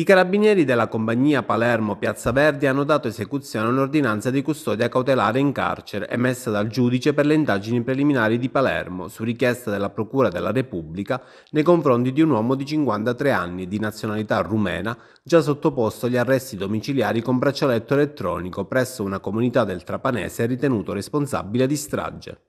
I carabinieri della compagnia Palermo Piazza Verdi hanno dato esecuzione a un'ordinanza di custodia cautelare in carcere emessa dal giudice per le indagini preliminari di Palermo su richiesta della Procura della Repubblica nei confronti di un uomo di 53 anni di nazionalità rumena già sottoposto agli arresti domiciliari con braccialetto elettronico presso una comunità del Trapanese ritenuto responsabile di strage.